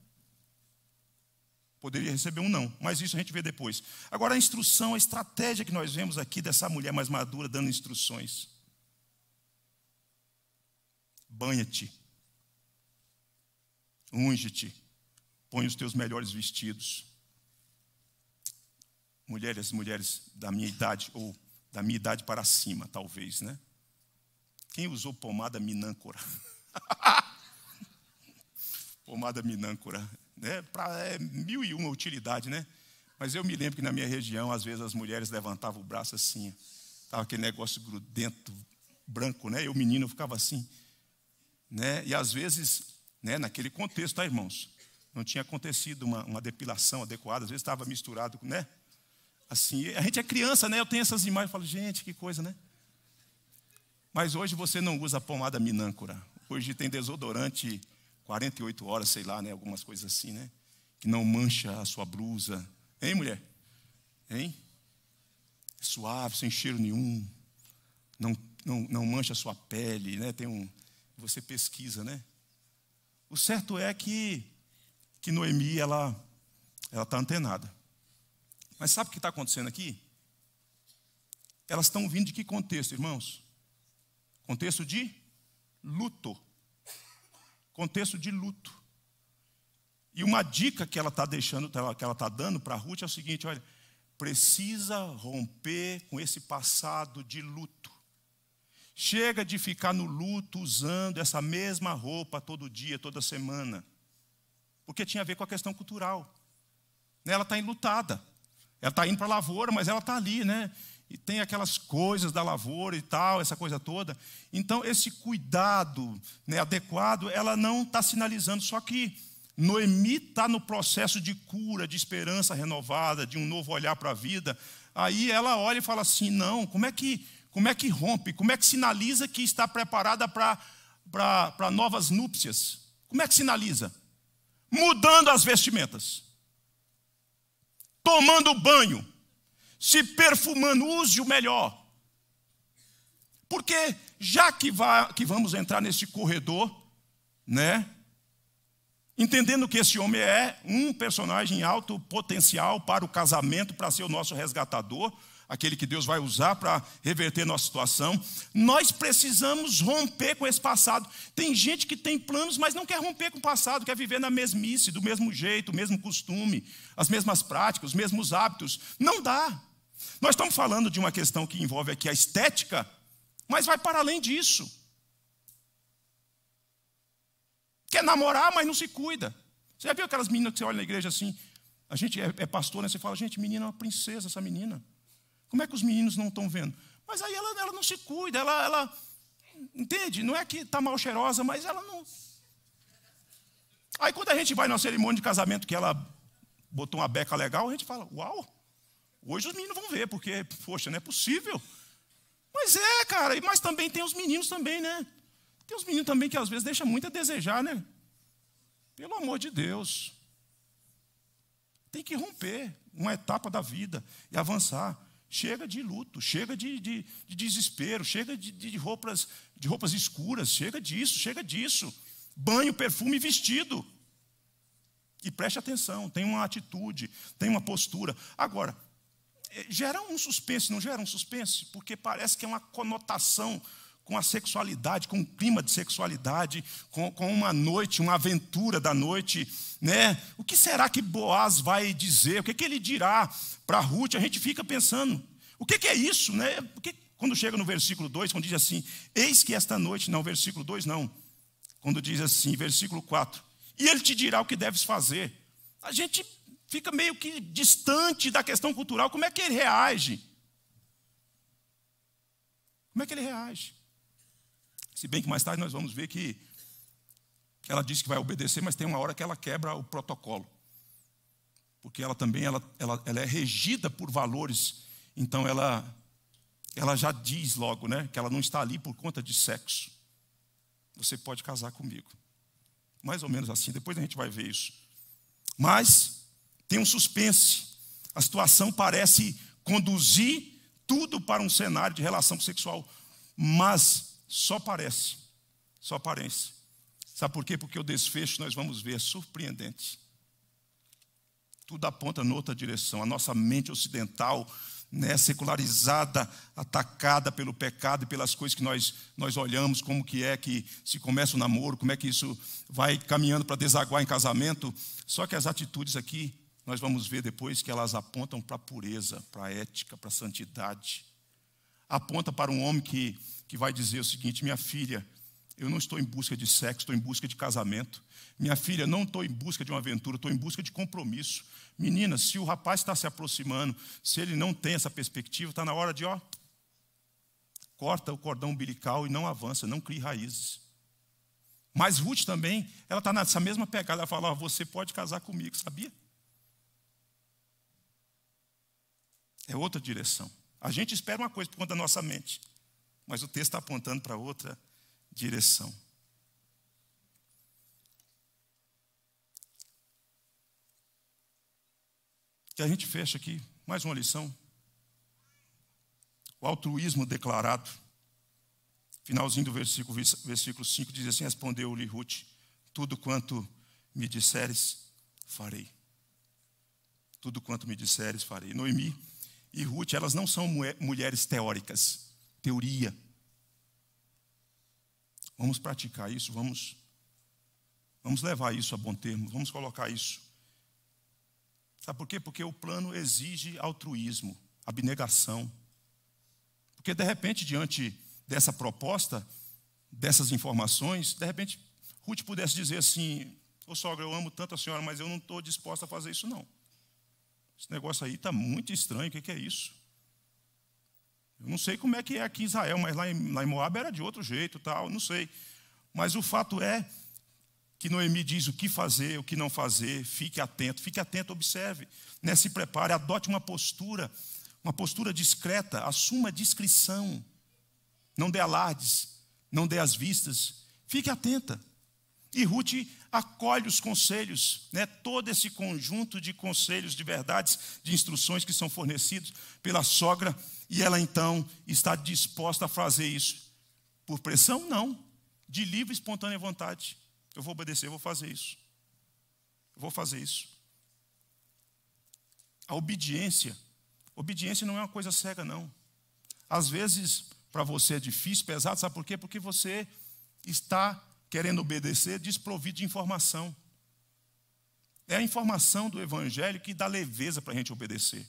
Poderia receber um não, mas isso a gente vê depois. Agora, a instrução, a estratégia que nós vemos aqui dessa mulher mais madura dando instruções banha-te, unge-te, põe os teus melhores vestidos. Mulheres, mulheres da minha idade, ou da minha idade para cima, talvez, né? Quem usou pomada minâncora? pomada minâncora, né? Pra, é mil e uma utilidade, né? Mas eu me lembro que na minha região, às vezes, as mulheres levantavam o braço assim, estava aquele negócio grudento, branco, né? Eu, menino, eu ficava assim. Né? E às vezes, né, naquele contexto, tá, irmãos? Não tinha acontecido uma, uma depilação adequada, às vezes estava misturado, né? Assim, a gente é criança, né? Eu tenho essas imagens, falo, gente, que coisa, né? Mas hoje você não usa pomada minâncora. Hoje tem desodorante 48 horas, sei lá, né? Algumas coisas assim, né? Que não mancha a sua blusa. Hein, mulher? Hein? É suave, sem cheiro nenhum. Não, não, não mancha a sua pele, né? Tem um, você pesquisa, né? O certo é que, que Noemi, ela ela está antenada. Mas sabe o que está acontecendo aqui? Elas estão vindo de que contexto, irmãos? Contexto de luto. Contexto de luto. E uma dica que ela está deixando, tá, que ela está dando para a Ruth é o seguinte: olha, precisa romper com esse passado de luto. Chega de ficar no luto usando essa mesma roupa todo dia, toda semana. Porque tinha a ver com a questão cultural. Né, ela está enlutada. Ela está indo para a lavoura, mas ela está ali, né? E tem aquelas coisas da lavoura e tal, essa coisa toda. Então, esse cuidado né, adequado, ela não está sinalizando. Só que Noemi está no processo de cura, de esperança renovada, de um novo olhar para a vida. Aí ela olha e fala assim: não, como é que como é que rompe? Como é que sinaliza que está preparada para novas núpcias? Como é que sinaliza? Mudando as vestimentas, tomando banho, se perfumando, use o melhor. Porque já que, vá que vamos entrar nesse corredor, né? Entendendo que esse homem é um personagem alto potencial para o casamento, para ser o nosso resgatador, aquele que Deus vai usar para reverter nossa situação. Nós precisamos romper com esse passado. Tem gente que tem planos, mas não quer romper com o passado, quer viver na mesmice, do mesmo jeito, o mesmo costume, as mesmas práticas, os mesmos hábitos. Não dá. Nós estamos falando de uma questão que envolve aqui a estética, mas vai para além disso. Quer namorar, mas não se cuida. Você já viu aquelas meninas que você olha na igreja assim? A gente é, é pastor, né? Você fala, gente, menina é uma princesa essa menina. Como é que os meninos não estão vendo? Mas aí ela, ela não se cuida, ela, ela. Entende? Não é que está mal cheirosa, mas ela não. Aí quando a gente vai na cerimônia de casamento que ela botou uma beca legal, a gente fala: Uau, hoje os meninos vão ver, porque, poxa, não é possível. Mas é, cara, mas também tem os meninos também, né? Tem os meninos também que às vezes deixam muito a desejar, né? Pelo amor de Deus. Tem que romper uma etapa da vida e avançar. Chega de luto, chega de, de, de desespero, chega de, de, roupas, de roupas escuras, chega disso, chega disso. Banho, perfume e vestido. E preste atenção, tem uma atitude, tem uma postura. Agora, é, gera um suspense, não gera um suspense? Porque parece que é uma conotação com a sexualidade, com o clima de sexualidade, com, com uma noite, uma aventura da noite, né? O que será que Boaz vai dizer? O que, que ele dirá para Ruth? A gente fica pensando. O que, é, que é isso, né? Porque quando chega no versículo 2, quando diz assim: Eis que esta noite, não, versículo 2 não. Quando diz assim, versículo 4: E ele te dirá o que deves fazer. A gente fica meio que distante da questão cultural. Como é que ele reage? Como é que ele reage? Se bem que mais tarde nós vamos ver que, que ela diz que vai obedecer, mas tem uma hora que ela quebra o protocolo. Porque ela também ela, ela, ela é regida por valores. Então ela, ela já diz logo né, que ela não está ali por conta de sexo. Você pode casar comigo. Mais ou menos assim, depois a gente vai ver isso. Mas tem um suspense. A situação parece conduzir tudo para um cenário de relação sexual, mas só parece, só aparência. Sabe por quê? Porque o desfecho nós vamos ver é surpreendente. Tudo aponta noutra direção. A nossa mente ocidental, né, secularizada, atacada pelo pecado e pelas coisas que nós, nós olhamos, como que é que se começa o um namoro, como é que isso vai caminhando para desaguar em casamento. Só que as atitudes aqui, nós vamos ver depois que elas apontam para a pureza, para a ética, para a santidade aponta para um homem que, que vai dizer o seguinte: minha filha, eu não estou em busca de sexo, estou em busca de casamento. Minha filha, não estou em busca de uma aventura, estou em busca de compromisso. Menina, se o rapaz está se aproximando, se ele não tem essa perspectiva, está na hora de, ó, corta o cordão umbilical e não avança, não crie raízes. Mas Ruth também, ela está nessa mesma pegada, ela fala, ó, você pode casar comigo, sabia? É outra direção. A gente espera uma coisa por conta da nossa mente, mas o texto está apontando para outra direção. Que a gente fecha aqui, mais uma lição. O altruísmo declarado. Finalzinho do versículo, versículo 5 diz assim: Respondeu-lhe Ruth: Tudo quanto me disseres, farei. Tudo quanto me disseres, farei. Noemi e Ruth, elas não são mulheres teóricas, teoria. Vamos praticar isso, vamos vamos levar isso a bom termo, vamos colocar isso. Sabe por quê? Porque o plano exige altruísmo, abnegação. Porque de repente, diante dessa proposta, dessas informações, de repente Ruth pudesse dizer assim: Ô sogra, eu amo tanto a senhora, mas eu não estou disposta a fazer isso, não. Esse negócio aí está muito estranho, o que, que é isso? Eu não sei como é que é aqui em Israel, mas lá em, lá em Moab era de outro jeito, tal, não sei. Mas o fato é que Noemi diz o que fazer, o que não fazer, fique atento, fique atento, observe, né, se prepare, adote uma postura, uma postura discreta, assuma discrição, não dê alardes, não dê as vistas, fique atenta. E Ruth acolhe os conselhos, né? todo esse conjunto de conselhos, de verdades, de instruções que são fornecidos pela sogra, e ela então está disposta a fazer isso. Por pressão, não, de livre e espontânea vontade. Eu vou obedecer, eu vou fazer isso. Eu vou fazer isso. A obediência, obediência não é uma coisa cega, não. Às vezes, para você é difícil, pesado, sabe por quê? Porque você está querendo obedecer, desprovido de informação. É a informação do Evangelho que dá leveza para a gente obedecer.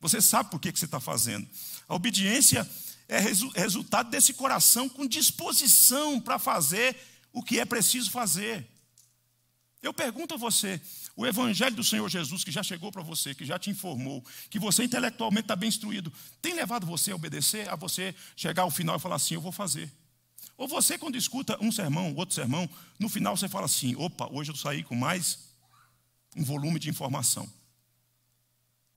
Você sabe por que, que você está fazendo. A obediência é resu é resultado desse coração com disposição para fazer o que é preciso fazer. Eu pergunto a você: o Evangelho do Senhor Jesus, que já chegou para você, que já te informou, que você intelectualmente está bem instruído, tem levado você a obedecer, a você chegar ao final e falar assim: eu vou fazer? Ou você, quando escuta um sermão, outro sermão, no final você fala assim: opa, hoje eu saí com mais um volume de informação.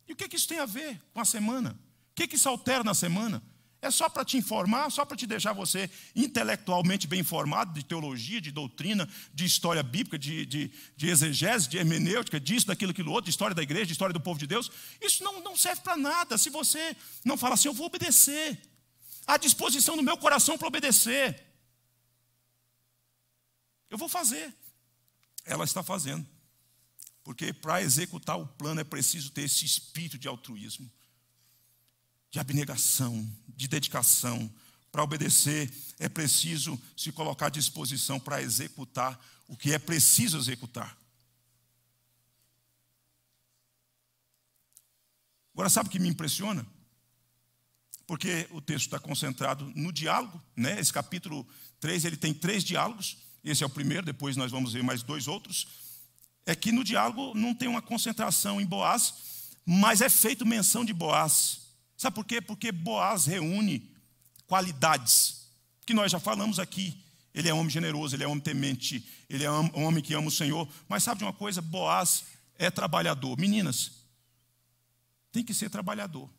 E o que, que isso tem a ver com a semana? O que, que isso altera na semana? É só para te informar, só para te deixar você intelectualmente bem informado de teologia, de doutrina, de história bíblica, de, de, de exegese, de hermenêutica, disso, daquilo, aquilo outro, de história da igreja, de história do povo de Deus. Isso não, não serve para nada se você não fala assim: eu vou obedecer. A disposição do meu coração para obedecer. Eu vou fazer. Ela está fazendo. Porque para executar o plano é preciso ter esse espírito de altruísmo, de abnegação, de dedicação. Para obedecer é preciso se colocar à disposição para executar o que é preciso executar. Agora, sabe o que me impressiona? Porque o texto está concentrado no diálogo, né? esse capítulo 3 ele tem três diálogos esse é o primeiro, depois nós vamos ver mais dois outros, é que no diálogo não tem uma concentração em Boaz, mas é feito menção de Boaz. Sabe por quê? Porque Boaz reúne qualidades que nós já falamos aqui. Ele é homem generoso, ele é homem temente, ele é um homem que ama o Senhor. Mas sabe de uma coisa? Boaz é trabalhador. Meninas, tem que ser trabalhador.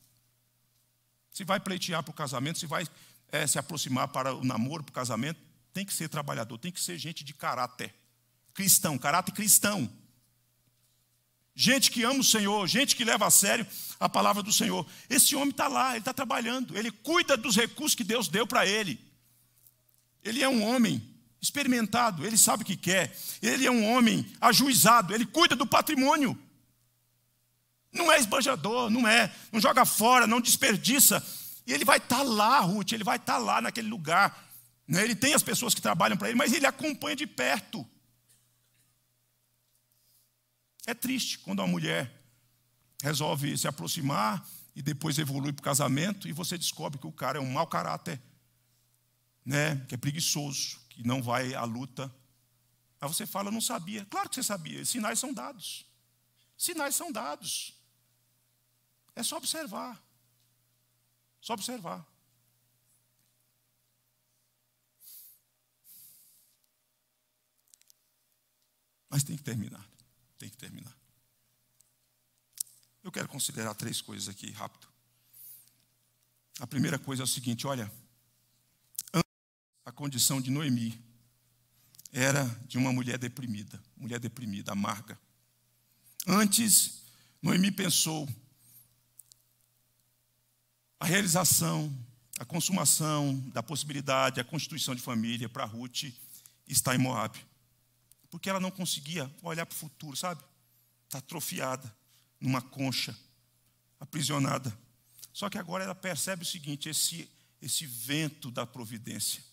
Se vai pleitear para o casamento, se vai é, se aproximar para o namoro, para o casamento, tem que ser trabalhador, tem que ser gente de caráter cristão, caráter cristão. Gente que ama o Senhor, gente que leva a sério a palavra do Senhor. Esse homem está lá, ele está trabalhando, ele cuida dos recursos que Deus deu para ele. Ele é um homem experimentado, ele sabe o que quer, ele é um homem ajuizado, ele cuida do patrimônio. Não é esbanjador, não é, não joga fora, não desperdiça. E ele vai estar tá lá, Ruth, ele vai estar tá lá naquele lugar né? Ele tem as pessoas que trabalham para ele, mas ele acompanha de perto. É triste quando uma mulher resolve se aproximar e depois evolui para o casamento e você descobre que o cara é um mau caráter, né? que é preguiçoso, que não vai à luta. Aí você fala, não sabia. Claro que você sabia, sinais são dados. Sinais são dados. É só observar. Só observar. Mas tem que terminar. Tem que terminar. Eu quero considerar três coisas aqui, rápido. A primeira coisa é o seguinte: olha, a condição de Noemi era de uma mulher deprimida, mulher deprimida, amarga. Antes, Noemi pensou a realização, a consumação da possibilidade, a constituição de família para Ruth está em Moab porque ela não conseguia olhar para o futuro, sabe? Está atrofiada, numa concha, aprisionada. Só que agora ela percebe o seguinte: esse, esse vento da providência.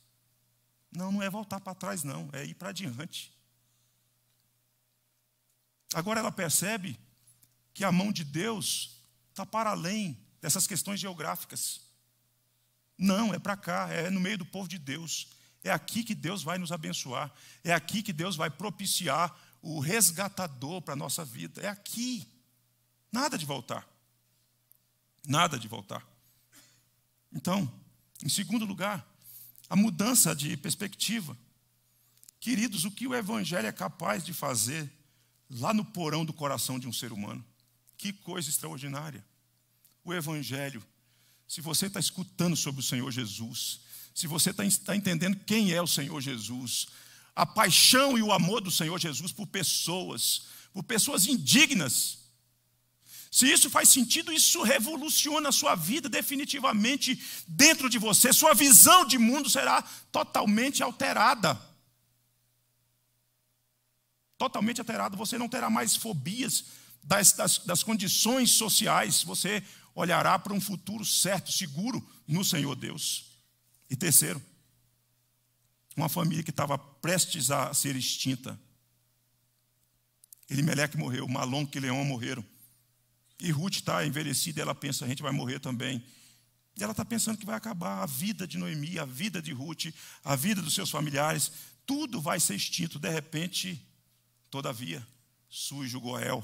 Não, não é voltar para trás, não, é ir para diante. Agora ela percebe que a mão de Deus está para além dessas questões geográficas. Não, é para cá, é no meio do povo de Deus. É aqui que Deus vai nos abençoar. É aqui que Deus vai propiciar o resgatador para a nossa vida. É aqui. Nada de voltar. Nada de voltar. Então, em segundo lugar, a mudança de perspectiva. Queridos, o que o Evangelho é capaz de fazer lá no porão do coração de um ser humano? Que coisa extraordinária! O Evangelho, se você está escutando sobre o Senhor Jesus, se você está tá entendendo quem é o Senhor Jesus, a paixão e o amor do Senhor Jesus por pessoas, por pessoas indignas. Se isso faz sentido, isso revoluciona a sua vida definitivamente dentro de você. Sua visão de mundo será totalmente alterada. Totalmente alterada. Você não terá mais fobias das, das, das condições sociais. Você olhará para um futuro certo, seguro no Senhor Deus. E terceiro, uma família que estava prestes a ser extinta. Elimeleque morreu, Malon e Leão morreram. E Ruth está envelhecida, ela pensa, a gente vai morrer também. E ela está pensando que vai acabar a vida de Noemi, a vida de Ruth, a vida dos seus familiares, tudo vai ser extinto. De repente, todavia, surge o Goel,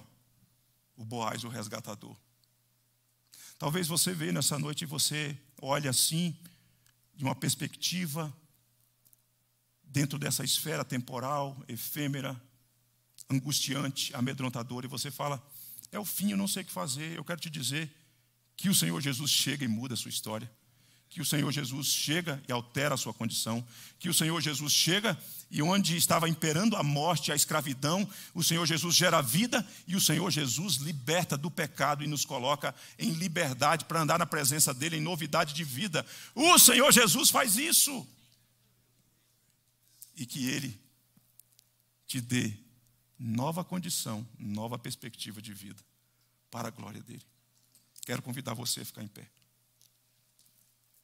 o Boaz, o resgatador. Talvez você veja nessa noite e você olhe assim de uma perspectiva dentro dessa esfera temporal, efêmera, angustiante, amedrontadora, e você fala: é o fim, eu não sei o que fazer. Eu quero te dizer que o Senhor Jesus chega e muda a sua história, que o Senhor Jesus chega e altera a sua condição, que o Senhor Jesus chega e onde estava imperando a morte, a escravidão, o Senhor Jesus gera vida e o Senhor Jesus liberta do pecado e nos coloca em liberdade para andar na presença dele em novidade de vida. O Senhor Jesus faz isso. E que ele te dê nova condição, nova perspectiva de vida para a glória dele. Quero convidar você a ficar em pé.